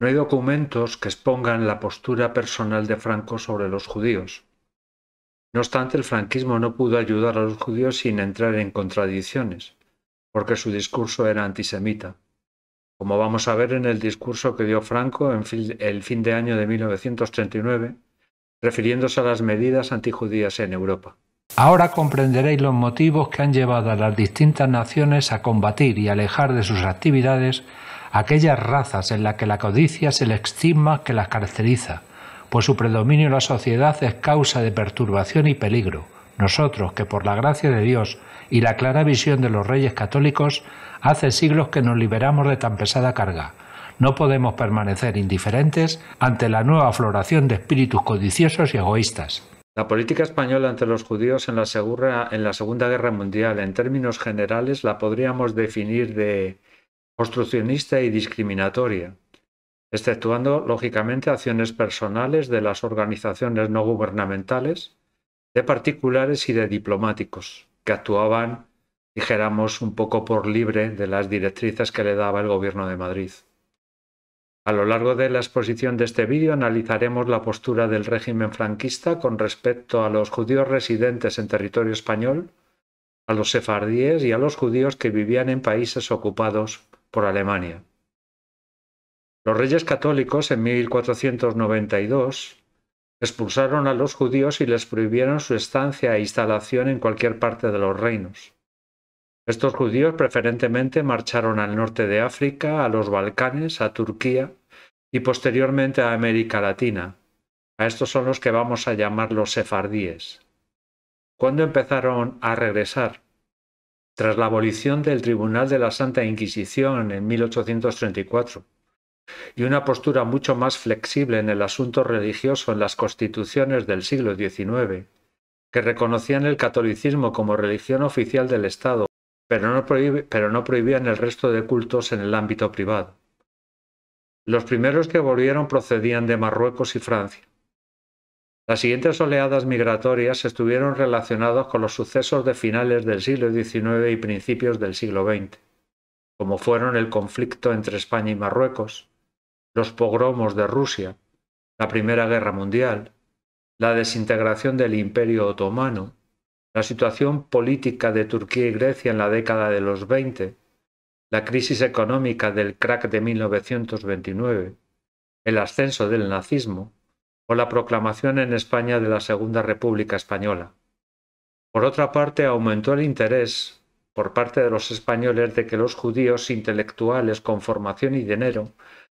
No hay documentos que expongan la postura personal de Franco sobre los judíos. No obstante, el franquismo no pudo ayudar a los judíos sin entrar en contradicciones, porque su discurso era antisemita, como vamos a ver en el discurso que dio Franco en el fin de año de 1939, refiriéndose a las medidas antijudías en Europa. Ahora comprenderéis los motivos que han llevado a las distintas naciones a combatir y alejar de sus actividades aquellas razas en las que la codicia es el estigma que las caracteriza, pues su predominio en la sociedad es causa de perturbación y peligro. Nosotros, que por la gracia de Dios y la clara visión de los reyes católicos, hace siglos que nos liberamos de tan pesada carga, no podemos permanecer indiferentes ante la nueva floración de espíritus codiciosos y egoístas. La política española ante los judíos en la, segura, en la Segunda Guerra Mundial, en términos generales, la podríamos definir de construccionista y discriminatoria, exceptuando lógicamente acciones personales de las organizaciones no gubernamentales, de particulares y de diplomáticos, que actuaban, dijéramos, un poco por libre de las directrices que le daba el gobierno de Madrid. A lo largo de la exposición de este vídeo analizaremos la postura del régimen franquista con respecto a los judíos residentes en territorio español, a los sefardíes y a los judíos que vivían en países ocupados por Alemania. Los reyes católicos en 1492 expulsaron a los judíos y les prohibieron su estancia e instalación en cualquier parte de los reinos. Estos judíos preferentemente marcharon al norte de África, a los Balcanes, a Turquía y posteriormente a América Latina. A estos son los que vamos a llamar los sefardíes. ¿Cuándo empezaron a regresar? tras la abolición del Tribunal de la Santa Inquisición en 1834 y una postura mucho más flexible en el asunto religioso en las constituciones del siglo XIX, que reconocían el catolicismo como religión oficial del Estado, pero no, prohibían el resto de cultos en el ámbito privado. Los primeros que volvieron procedían de Marruecos y Francia. Las siguientes oleadas migratorias estuvieron relacionadas con los sucesos de finales del siglo XIX y principios del siglo XX, como fueron el conflicto entre España y Marruecos, los pogromos de Rusia, la Primera Guerra Mundial, la desintegración del Imperio Otomano, la situación política de Turquía y Grecia en la década de los 20, la crisis económica del crack de 1929, el ascenso del nazismo, o la proclamación en España de la Segunda República Española. Por otra parte, aumentó el interés por parte de los españoles de que los judíos intelectuales con formación y dinero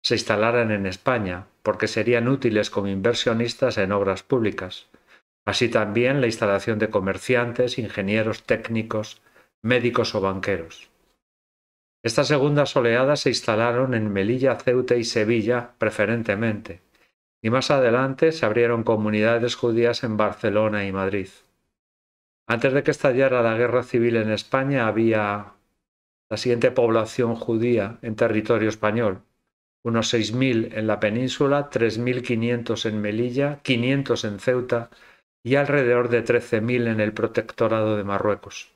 se instalaran en España, porque serían útiles como inversionistas en obras públicas. Así también la instalación de comerciantes, ingenieros técnicos, médicos o banqueros. Estas segundas oleadas se instalaron en Melilla, Ceuta y Sevilla preferentemente, y más adelante se abrieron comunidades judías en Barcelona y Madrid. Antes de que estallara la guerra civil en España había la siguiente población judía en territorio español, unos 6.000 en la península, 3.500 en Melilla, 500 en Ceuta y alrededor de 13.000 en el protectorado de Marruecos.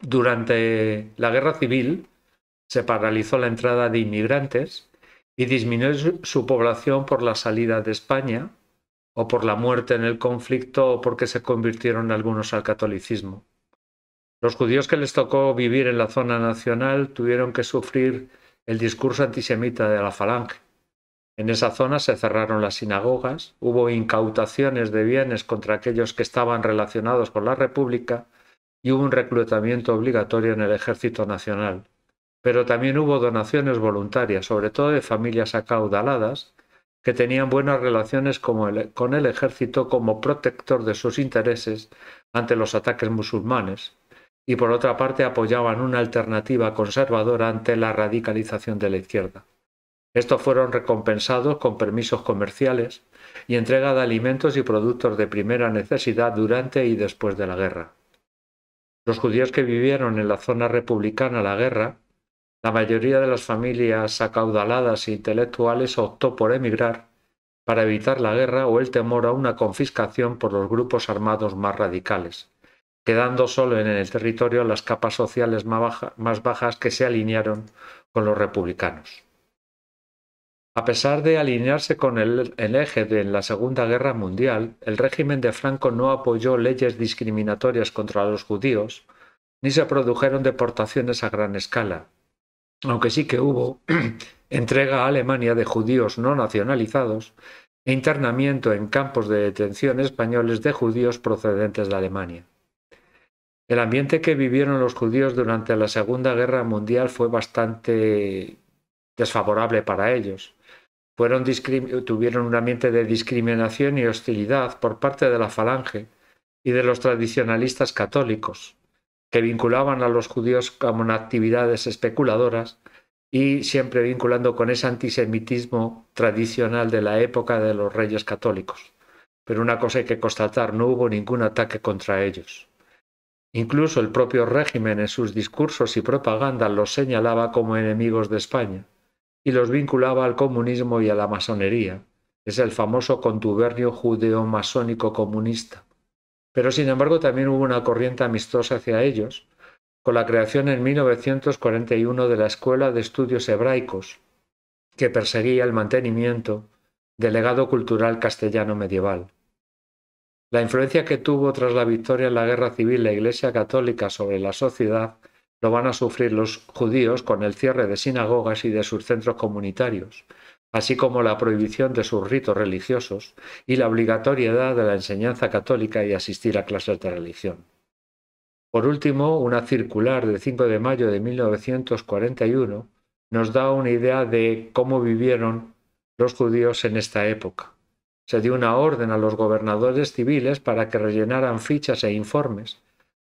Durante la guerra civil se paralizó la entrada de inmigrantes y disminuir su, población por la salida de España o por la muerte en el conflicto o porque se convirtieron algunos al catolicismo. Los judíos que les tocó vivir en la zona nacional tuvieron que sufrir el discurso antisemita de la falange. En esa zona se cerraron las sinagogas, hubo incautaciones de bienes contra aquellos que estaban relacionados con la República y hubo un reclutamiento obligatorio en el Ejército Nacional pero también hubo donaciones voluntarias, sobre todo de familias acaudaladas, que tenían buenas relaciones con el, ejército como protector de sus intereses ante los ataques musulmanes y por otra parte apoyaban una alternativa conservadora ante la radicalización de la izquierda. Estos fueron recompensados con permisos comerciales y entrega de alimentos y productos de primera necesidad durante y después de la guerra. Los judíos que vivieron en la zona republicana la guerra la mayoría de las familias acaudaladas e intelectuales optó por emigrar para evitar la guerra o el temor a una confiscación por los grupos armados más radicales, quedando solo en el territorio las capas sociales más, bajas que se alinearon con los republicanos. A pesar de alinearse con el, eje de en la Segunda Guerra Mundial, el régimen de Franco no apoyó leyes discriminatorias contra los judíos, ni se produjeron deportaciones a gran escala, aunque sí que hubo entrega a Alemania de judíos no nacionalizados e internamiento en campos de detención españoles de judíos procedentes de Alemania. El ambiente que vivieron los judíos durante la Segunda Guerra Mundial fue bastante desfavorable para ellos. tuvieron un ambiente de discriminación y hostilidad por parte de la falange y de los tradicionalistas católicos, vinculaban a los judíos con actividades especuladoras y siempre vinculando con ese antisemitismo tradicional de la época de los reyes católicos. Pero una cosa hay que constatar, no hubo ningún ataque contra ellos. Incluso el propio régimen en sus discursos y propaganda los señalaba como enemigos de España y los vinculaba al comunismo y a la masonería. Es el famoso contubernio judeo-masónico comunista. Pero sin embargo también hubo una corriente amistosa hacia ellos, con la creación en 1941 de la Escuela de Estudios Hebraicos, que perseguía el mantenimiento del legado cultural castellano medieval. La influencia que tuvo tras la victoria en la guerra civil la Iglesia Católica sobre la sociedad lo van a sufrir los judíos con el cierre de sinagogas y de sus centros comunitarios, así como la prohibición de sus ritos religiosos y la obligatoriedad de la enseñanza católica y asistir a clases de religión. Por último, una circular del 5 de mayo de 1941 nos da una idea de cómo vivieron los judíos en esta época. Se dio una orden a los gobernadores civiles para que rellenaran fichas e informes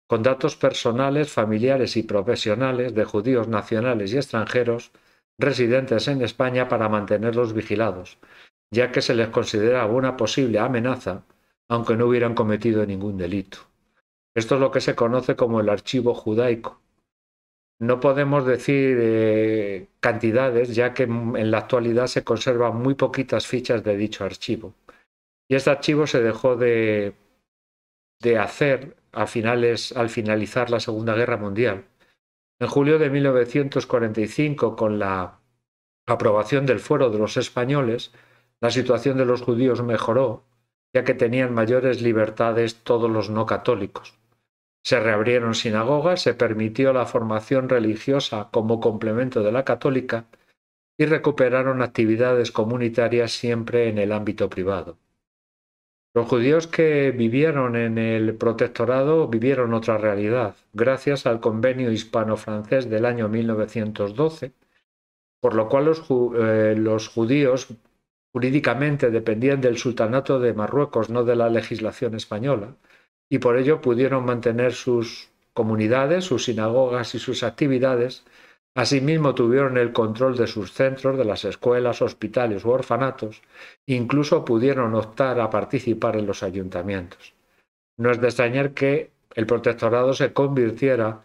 con datos personales, familiares y profesionales de judíos nacionales y extranjeros residentes en España para mantenerlos vigilados, ya que se les considera una posible amenaza, aunque no hubieran cometido ningún delito. Esto es lo que se conoce como el archivo judaico. No podemos decir eh, cantidades, ya que en la actualidad se conservan muy poquitas fichas de dicho archivo. Y este archivo se dejó de, de hacer a finales, al finalizar la Segunda Guerra Mundial, en julio de 1945, con la aprobación del fuero de los españoles, la situación de los judíos mejoró, ya que tenían mayores libertades todos los no católicos. Se reabrieron sinagogas, se permitió la formación religiosa como complemento de la católica y recuperaron actividades comunitarias siempre en el ámbito privado. Los judíos que vivieron en el protectorado vivieron otra realidad, gracias al convenio hispano-francés del año 1912, por lo cual los, eh, los judíos jurídicamente dependían del sultanato de Marruecos, no de la legislación española, y por ello pudieron mantener sus comunidades, sus sinagogas y sus actividades Asimismo, tuvieron el control de sus centros, de las escuelas, hospitales u orfanatos, incluso pudieron optar a participar en los ayuntamientos. No es de extrañar que el protectorado se convirtiera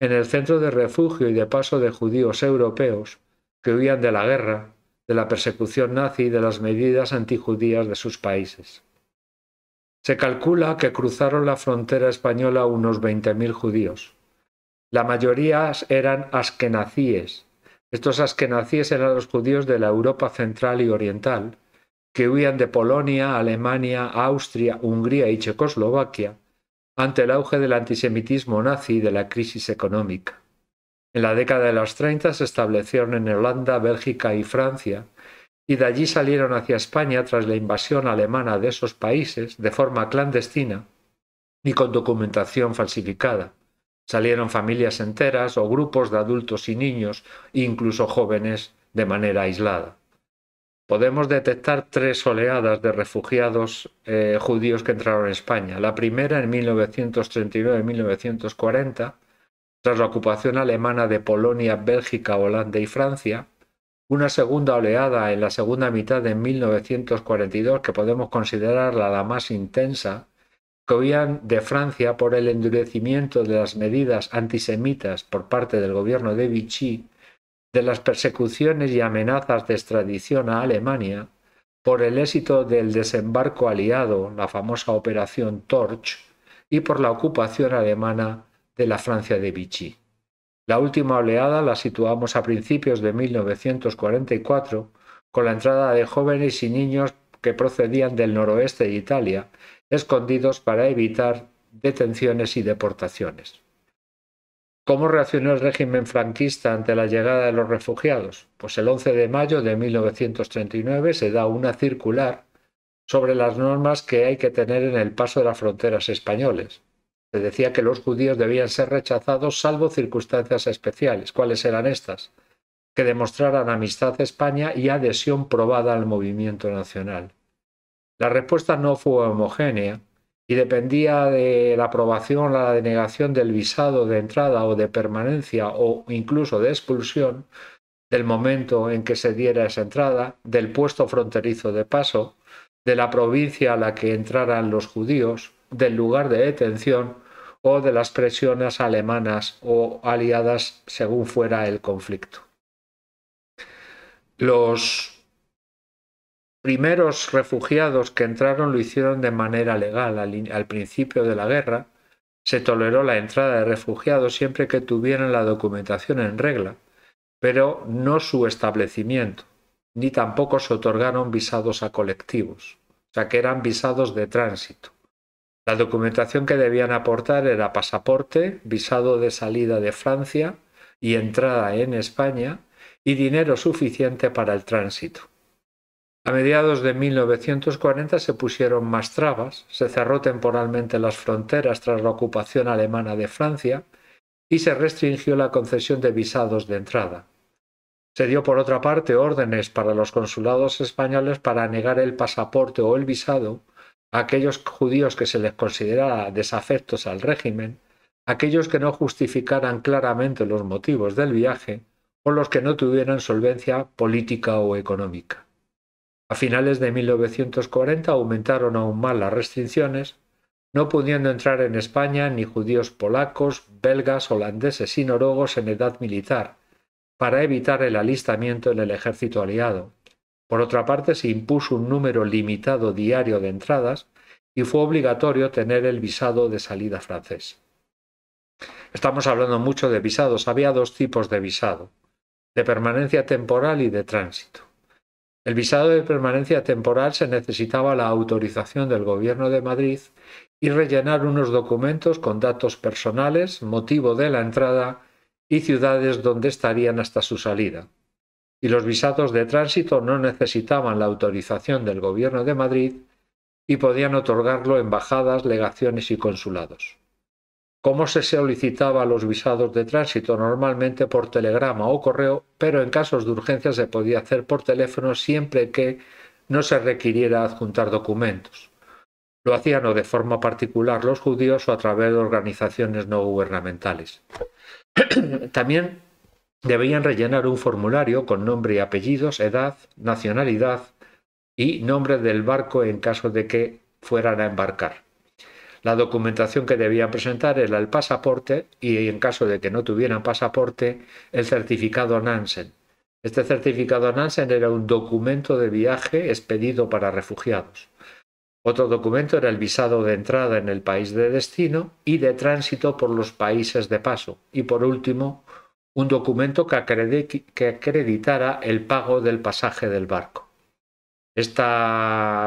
en el centro de refugio y de paso de judíos europeos que huían de la guerra, de la persecución nazi y de las medidas antijudías de sus países. Se calcula que cruzaron la frontera española unos 20.000 judíos la mayoría eran askenazíes. Estos askenazíes eran los judíos de la Europa central y oriental, que huían de Polonia, Alemania, Austria, Hungría y Checoslovaquia ante el auge del antisemitismo nazi y de la crisis económica. En la década de los 30 se establecieron en Holanda, Bélgica y Francia, y de allí salieron hacia España tras la invasión alemana de esos países de forma clandestina y con documentación falsificada. Salieron familias enteras o grupos de adultos y niños, incluso jóvenes, de manera aislada. Podemos detectar tres oleadas de refugiados eh, judíos que entraron en España. La primera en 1939-1940, tras la ocupación alemana de Polonia, Bélgica, Holanda y Francia. Una segunda oleada en la segunda mitad de 1942, que podemos considerarla la más intensa, que de Francia por el endurecimiento de las medidas antisemitas por parte del gobierno de Vichy, de las persecuciones y amenazas de extradición a Alemania, por el éxito del desembarco aliado, la famosa Operación Torch, y por la ocupación alemana de la Francia de Vichy. La última oleada la situamos a principios de 1944, con la entrada de jóvenes y niños que procedían del noroeste de Italia escondidos para evitar detenciones y deportaciones. ¿Cómo reaccionó el régimen franquista ante la llegada de los refugiados? Pues el 11 de mayo de 1939 se da una circular sobre las normas que hay que tener en el paso de las fronteras españoles. Se decía que los judíos debían ser rechazados salvo circunstancias especiales. ¿Cuáles eran estas? Que demostraran amistad a España y adhesión probada al movimiento nacional. La respuesta no fue homogénea y dependía de la aprobación o la denegación del visado de entrada o de permanencia o incluso de expulsión, del momento en que se diera esa entrada, del puesto fronterizo de paso, de la provincia a la que entraran los judíos, del lugar de detención o de las presiones alemanas o aliadas según fuera el conflicto. Los primeros refugiados que entraron lo hicieron de manera legal. Al, principio de la guerra se toleró la entrada de refugiados siempre que tuvieran la documentación en regla, pero no su establecimiento, ni tampoco se otorgaron visados a colectivos, o sea que eran visados de tránsito. La documentación que debían aportar era pasaporte, visado de salida de Francia y entrada en España, y dinero suficiente para el tránsito. A mediados de 1940 se pusieron más trabas, se cerró temporalmente las fronteras tras la ocupación alemana de Francia y se restringió la concesión de visados de entrada. Se dio por otra parte órdenes para los consulados españoles para negar el pasaporte o el visado a aquellos judíos que se les considerara desafectos al régimen, aquellos que no justificaran claramente los motivos del viaje o los que no tuvieran solvencia política o económica. A finales de 1940 aumentaron aún más las restricciones, no pudiendo entrar en España ni judíos polacos, belgas, holandeses y noruegos en edad militar, para evitar el alistamiento en el ejército aliado. Por otra parte, se impuso un número limitado diario de entradas y fue obligatorio tener el visado de salida francés. Estamos hablando mucho de visados. Había dos tipos de visado, de permanencia temporal y de tránsito. El visado de permanencia temporal se necesitaba la autorización del Gobierno de Madrid y rellenar unos documentos con datos personales, motivo de la entrada y ciudades donde estarían hasta su salida. Y los visados de tránsito no necesitaban la autorización del Gobierno de Madrid y podían otorgarlo embajadas, legaciones y consulados cómo se solicitaba los visados de tránsito normalmente por telegrama o correo, pero en casos de urgencia se podía hacer por teléfono siempre que no se requiriera adjuntar documentos. Lo hacían o de forma particular los judíos o a través de organizaciones no gubernamentales. También debían rellenar un formulario con nombre y apellidos, edad, nacionalidad y nombre del barco en caso de que fueran a embarcar. La documentación que debían presentar era el pasaporte y en caso de que no tuvieran pasaporte, el certificado Nansen. Este certificado Nansen era un documento de viaje expedido para refugiados. Otro documento era el visado de entrada en el país de destino y de tránsito por los países de paso. Y por último, un documento que, acreditara el pago del pasaje del barco. Este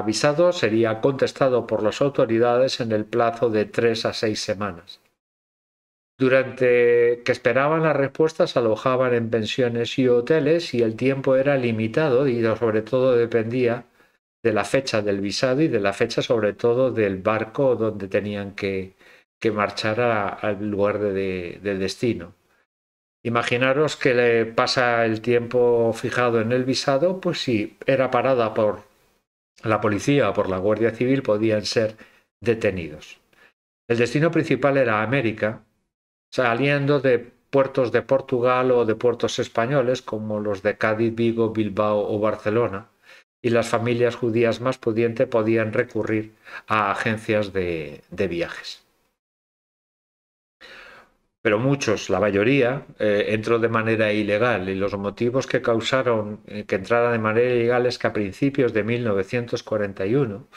visado sería contestado por las autoridades en el plazo de tres a seis semanas. Durante que esperaban las respuestas alojaban en pensiones y hoteles y el tiempo era limitado y sobre todo dependía de la fecha del visado y de la fecha sobre todo del barco donde tenían que, marchar al lugar de destino. Imaginaros que le pasa el tiempo fijado en el visado, pues si era parada por la policía o por la Guardia Civil, podían ser detenidos. El destino principal era América, saliendo de puertos de Portugal o de puertos españoles como los de Cádiz, Vigo, Bilbao o Barcelona, y las familias judías más pudientes podían recurrir a agencias de, de viajes pero muchos, la mayoría, eh, entró de manera ilegal y los motivos que causaron eh, que entrara de manera ilegal es que a principios de 1941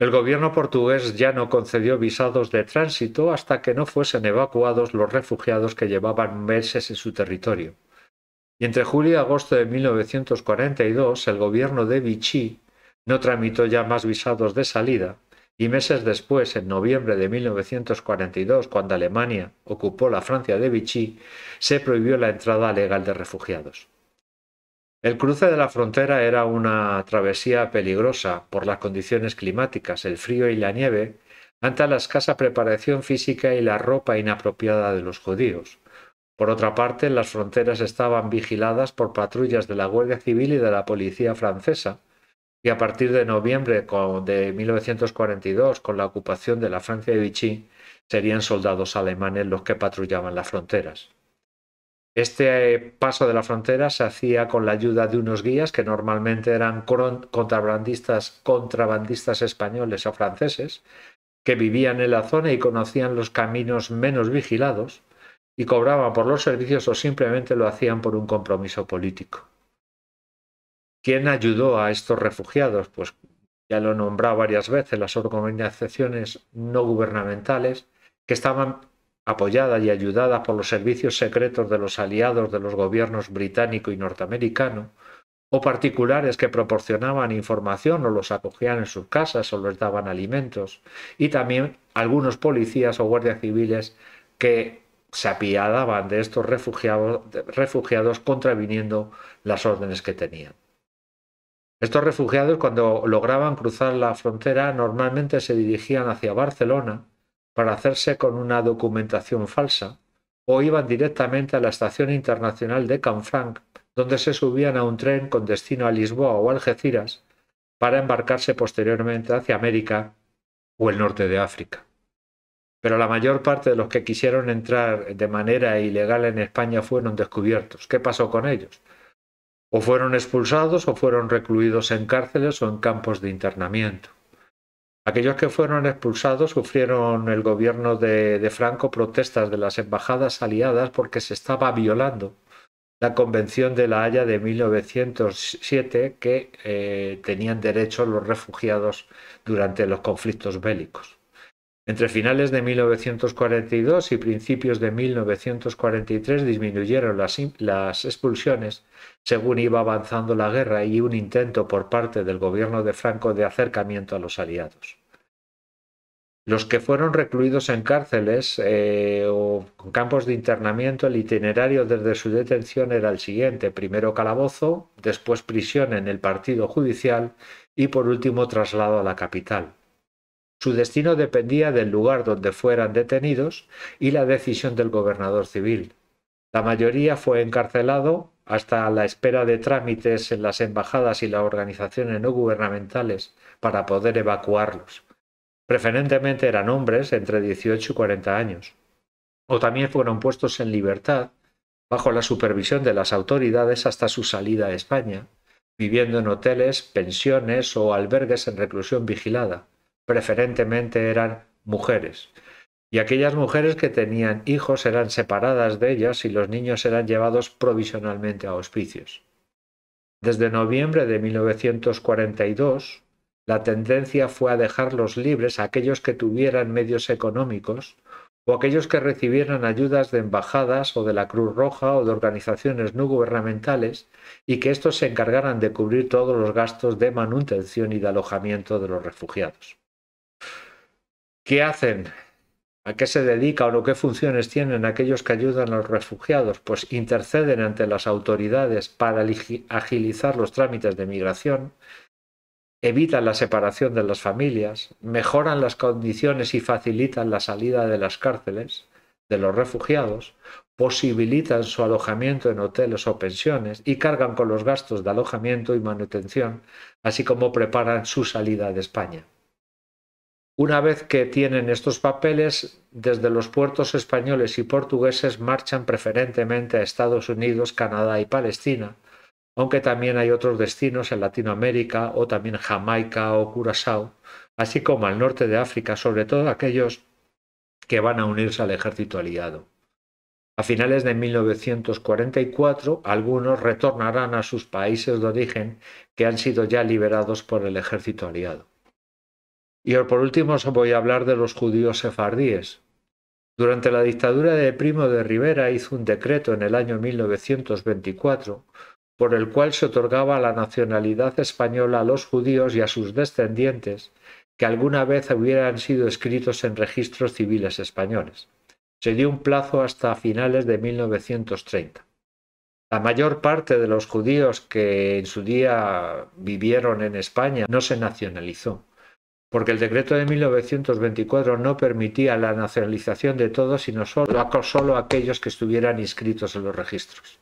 el gobierno portugués ya no concedió visados de tránsito hasta que no fuesen evacuados los refugiados que llevaban meses en su territorio. Y entre julio y agosto de 1942 el gobierno de Vichy no tramitó ya más visados de salida y meses después, en noviembre de 1942, cuando Alemania ocupó la Francia de Vichy, se prohibió la entrada legal de refugiados. El cruce de la frontera era una travesía peligrosa por las condiciones climáticas, el frío y la nieve, ante la escasa preparación física y la ropa inapropiada de los judíos. Por otra parte, las fronteras estaban vigiladas por patrullas de la Guardia Civil y de la Policía francesa, y a partir de noviembre de 1942, con la ocupación de la Francia de Vichy, serían soldados alemanes los que patrullaban las fronteras. Este paso de la frontera se hacía con la ayuda de unos guías que normalmente eran contrabandistas, contrabandistas españoles o franceses, que vivían en la zona y conocían los caminos menos vigilados y cobraban por los servicios o simplemente lo hacían por un compromiso político. ¿Quién ayudó a estos refugiados? Pues ya lo he varias veces, las organizaciones no gubernamentales que estaban apoyadas y ayudadas por los servicios secretos de los aliados de los gobiernos británico y norteamericano, o particulares que proporcionaban información o los acogían en sus casas o les daban alimentos, y también algunos policías o guardias civiles que se apiadaban de estos refugiados, refugiados contraviniendo las órdenes que tenían. Estos refugiados, cuando lograban cruzar la frontera, normalmente se dirigían hacia Barcelona para hacerse con una documentación falsa o iban directamente a la Estación Internacional de Canfranc, donde se subían a un tren con destino a Lisboa o Algeciras para embarcarse posteriormente hacia América o el norte de África. Pero la mayor parte de los que quisieron entrar de manera ilegal en España fueron descubiertos. ¿Qué pasó con ellos? O fueron expulsados o fueron recluidos en cárceles o en campos de internamiento. Aquellos que fueron expulsados sufrieron el gobierno de, Franco protestas de las embajadas aliadas porque se estaba violando la Convención de la Haya de 1907 que eh, tenían derecho los refugiados durante los conflictos bélicos. Entre finales de 1942 y principios de 1943 disminuyeron las, expulsiones según iba avanzando la guerra y un intento por parte del gobierno de Franco de acercamiento a los aliados. Los que fueron recluidos en cárceles eh, o campos de internamiento, el itinerario desde su detención era el siguiente, primero calabozo, después prisión en el partido judicial y por último traslado a la capital. Su destino dependía del lugar donde fueran detenidos y la decisión del gobernador civil. La mayoría fue encarcelado hasta la espera de trámites en las embajadas y las organizaciones no gubernamentales para poder evacuarlos. Preferentemente eran hombres entre 18 y 40 años. O también fueron puestos en libertad bajo la supervisión de las autoridades hasta su salida a España, viviendo en hoteles, pensiones o albergues en reclusión vigilada preferentemente eran mujeres. Y aquellas mujeres que tenían hijos eran separadas de ellas y los niños eran llevados provisionalmente a hospicios. Desde noviembre de 1942, la tendencia fue a dejarlos libres a aquellos que tuvieran medios económicos o aquellos que recibieran ayudas de embajadas o de la Cruz Roja o de organizaciones no gubernamentales y que estos se encargaran de cubrir todos los gastos de manutención y de alojamiento de los refugiados. ¿Qué hacen? ¿A qué se dedica o qué funciones tienen aquellos que ayudan a los refugiados? Pues interceden ante las autoridades para agilizar los trámites de migración, evitan la separación de las familias, mejoran las condiciones y facilitan la salida de las cárceles de los refugiados, posibilitan su alojamiento en hoteles o pensiones y cargan con los gastos de alojamiento y manutención, así como preparan su salida de España. Una vez que tienen estos papeles, desde los puertos españoles y portugueses marchan preferentemente a Estados Unidos, Canadá y Palestina, aunque también hay otros destinos en Latinoamérica o también Jamaica o Curazao, así como al norte de África, sobre todo aquellos que van a unirse al ejército aliado. A finales de 1944, algunos retornarán a sus países de origen que han sido ya liberados por el ejército aliado. Y por último os voy a hablar de los judíos sefardíes. Durante la dictadura de Primo de Rivera hizo un decreto en el año 1924 por el cual se otorgaba la nacionalidad española a los judíos y a sus descendientes que alguna vez hubieran sido escritos en registros civiles españoles. Se dio un plazo hasta finales de 1930. La mayor parte de los judíos que en su día vivieron en España no se nacionalizó porque el decreto de 1924 no permitía la nacionalización de todos, sino solo, aquellos que estuvieran inscritos en los registros.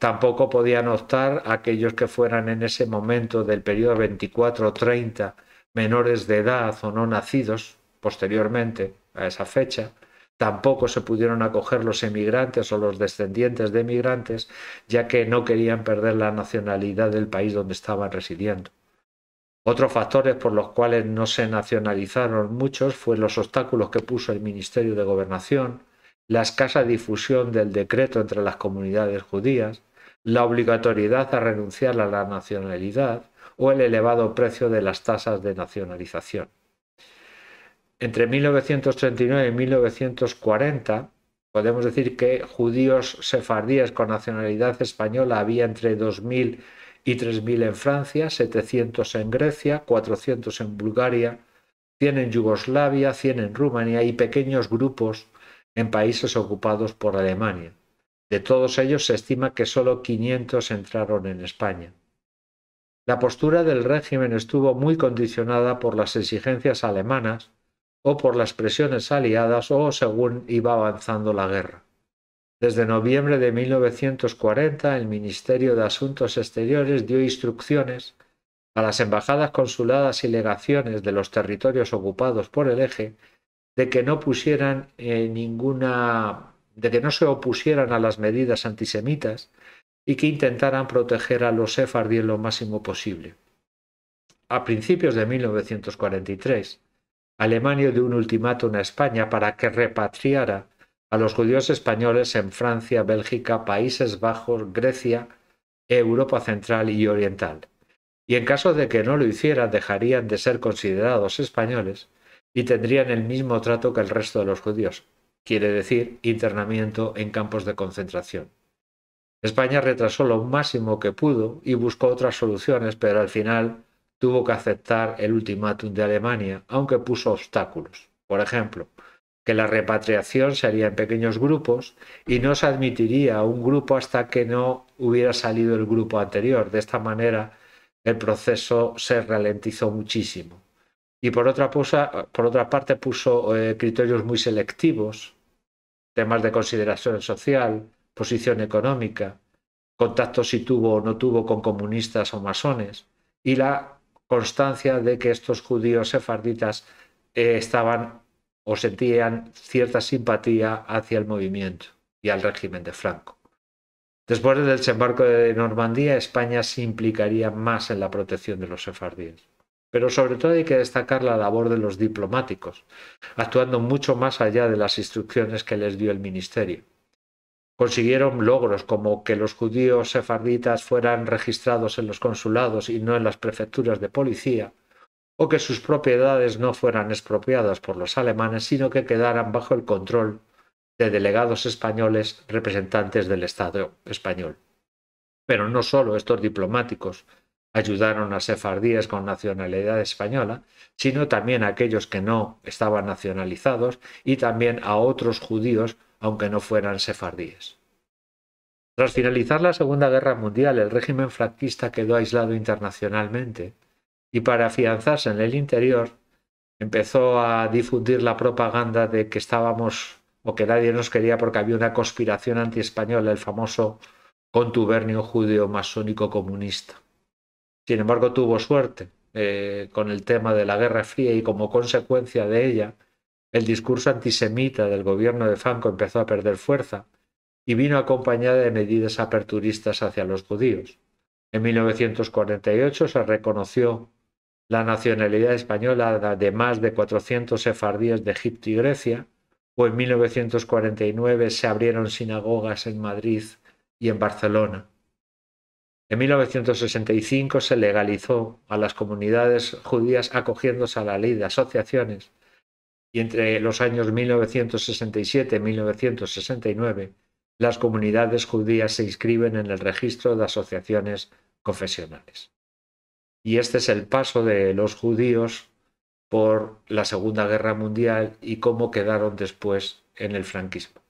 Tampoco podían optar aquellos que fueran en ese momento del periodo 24-30 menores de edad o no nacidos posteriormente a esa fecha. Tampoco se pudieron acoger los emigrantes o los descendientes de emigrantes, ya que no querían perder la nacionalidad del país donde estaban residiendo. Otros factores por los cuales no se nacionalizaron muchos fue los obstáculos que puso el Ministerio de Gobernación, la escasa difusión del decreto entre las comunidades judías, la obligatoriedad a renunciar a la nacionalidad o el elevado precio de las tasas de nacionalización. Entre 1939 y 1940, podemos decir que judíos sefardíes con nacionalidad española había entre 2.000 y 3.000 en Francia, 700 en Grecia, 400 en Bulgaria, 100 en Yugoslavia, 100 en Rumanía y pequeños grupos en países ocupados por Alemania. De todos ellos se estima que solo 500 entraron en España. La postura del régimen estuvo muy condicionada por las exigencias alemanas o por las presiones aliadas o según iba avanzando la guerra. Desde noviembre de 1940, el Ministerio de Asuntos Exteriores dio instrucciones a las embajadas consuladas y legaciones de los territorios ocupados por el eje de que no pusieran eh, ninguna de que no se opusieran a las medidas antisemitas y que intentaran proteger a los sefardíes lo máximo posible. A principios de 1943, Alemania dio un ultimátum a España para que repatriara a los judíos españoles en Francia, Bélgica, Países Bajos, Grecia, Europa Central y Oriental. Y en caso de que no lo hicieran, dejarían de ser considerados españoles y tendrían el mismo trato que el resto de los judíos, quiere decir internamiento en campos de concentración. España retrasó lo máximo que pudo y buscó otras soluciones, pero al final tuvo que aceptar el ultimátum de Alemania, aunque puso obstáculos. Por ejemplo, que la repatriación se haría en pequeños grupos y no se admitiría un grupo hasta que no hubiera salido el grupo anterior. De esta manera, el proceso se ralentizó muchísimo. Y por otra, por otra parte, puso eh, criterios muy selectivos, temas de consideración social, posición económica, contacto si tuvo o no tuvo con comunistas o masones, y la constancia de que estos judíos sefarditas eh, estaban o sentían cierta simpatía hacia el movimiento y al régimen de Franco. Después del desembarco de Normandía, España se implicaría más en la protección de los sefardíes. Pero sobre todo hay que destacar la labor de los diplomáticos, actuando mucho más allá de las instrucciones que les dio el ministerio. Consiguieron logros como que los judíos sefarditas fueran registrados en los consulados y no en las prefecturas de policía, o que sus propiedades no fueran expropiadas por los alemanes, sino que quedaran bajo el control de delegados españoles representantes del Estado español. Pero no solo estos diplomáticos ayudaron a sefardíes con nacionalidad española, sino también a aquellos que no estaban nacionalizados y también a otros judíos, aunque no fueran sefardíes. Tras finalizar la Segunda Guerra Mundial, el régimen franquista quedó aislado internacionalmente y para afianzarse en el interior empezó a difundir la propaganda de que estábamos o que nadie nos quería porque había una conspiración antiespañola, el famoso contubernio judío masónico comunista. Sin embargo, tuvo suerte eh, con el tema de la Guerra Fría y como consecuencia de ella, el discurso antisemita del gobierno de Franco empezó a perder fuerza y vino acompañada de medidas aperturistas hacia los judíos. En 1948 se reconoció la nacionalidad española de más de 400 sefardíes de Egipto y Grecia, o en 1949 se abrieron sinagogas en Madrid y en Barcelona. En 1965 se legalizó a las comunidades judías acogiéndose a la ley de asociaciones y entre los años 1967 y 1969 las comunidades judías se inscriben en el registro de asociaciones confesionales. Y este es el paso de los judíos por la Segunda Guerra Mundial y cómo quedaron después en el franquismo.